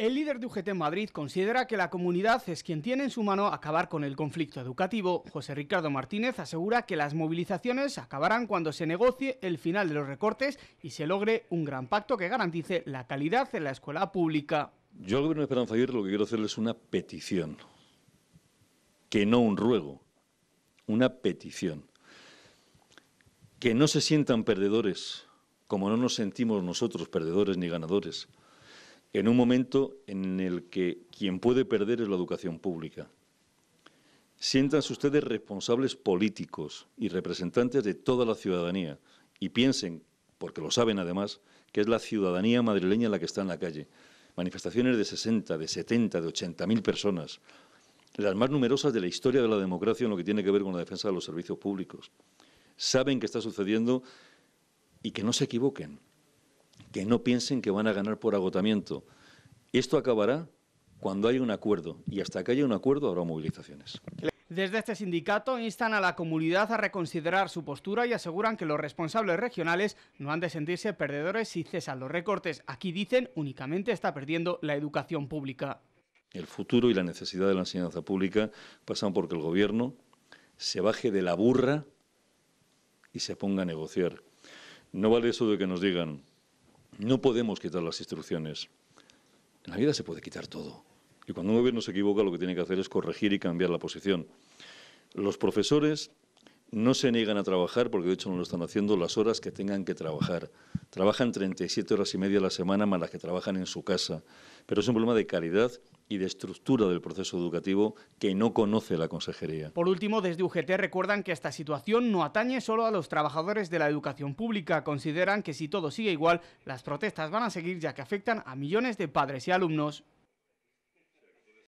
El líder de UGT Madrid considera que la comunidad es quien tiene en su mano acabar con el conflicto educativo. José Ricardo Martínez asegura que las movilizaciones acabarán cuando se negocie el final de los recortes y se logre un gran pacto que garantice la calidad en la escuela pública. Yo al Gobierno de Esperanza lo que quiero hacerles es una petición, que no un ruego, una petición. Que no se sientan perdedores, como no nos sentimos nosotros perdedores ni ganadores, en un momento en el que quien puede perder es la educación pública. Siéntanse ustedes responsables políticos y representantes de toda la ciudadanía y piensen, porque lo saben además, que es la ciudadanía madrileña la que está en la calle. Manifestaciones de 60, de 70, de 80 mil personas, las más numerosas de la historia de la democracia en lo que tiene que ver con la defensa de los servicios públicos. Saben que está sucediendo y que no se equivoquen que no piensen que van a ganar por agotamiento. Esto acabará cuando haya un acuerdo y hasta que haya un acuerdo habrá movilizaciones. Desde este sindicato instan a la comunidad a reconsiderar su postura y aseguran que los responsables regionales no han de sentirse perdedores si cesan los recortes. Aquí dicen únicamente está perdiendo la educación pública. El futuro y la necesidad de la enseñanza pública pasan porque el gobierno se baje de la burra y se ponga a negociar. No vale eso de que nos digan, no podemos quitar las instrucciones. En la vida se puede quitar todo. Y cuando un gobierno se equivoca, lo que tiene que hacer es corregir y cambiar la posición. Los profesores no se niegan a trabajar, porque de hecho no lo están haciendo, las horas que tengan que trabajar. Trabajan 37 horas y media a la semana más las que trabajan en su casa. Pero es un problema de calidad y de estructura del proceso educativo que no conoce la consejería. Por último, desde UGT recuerdan que esta situación no atañe solo a los trabajadores de la educación pública. Consideran que si todo sigue igual, las protestas van a seguir ya que afectan a millones de padres y alumnos.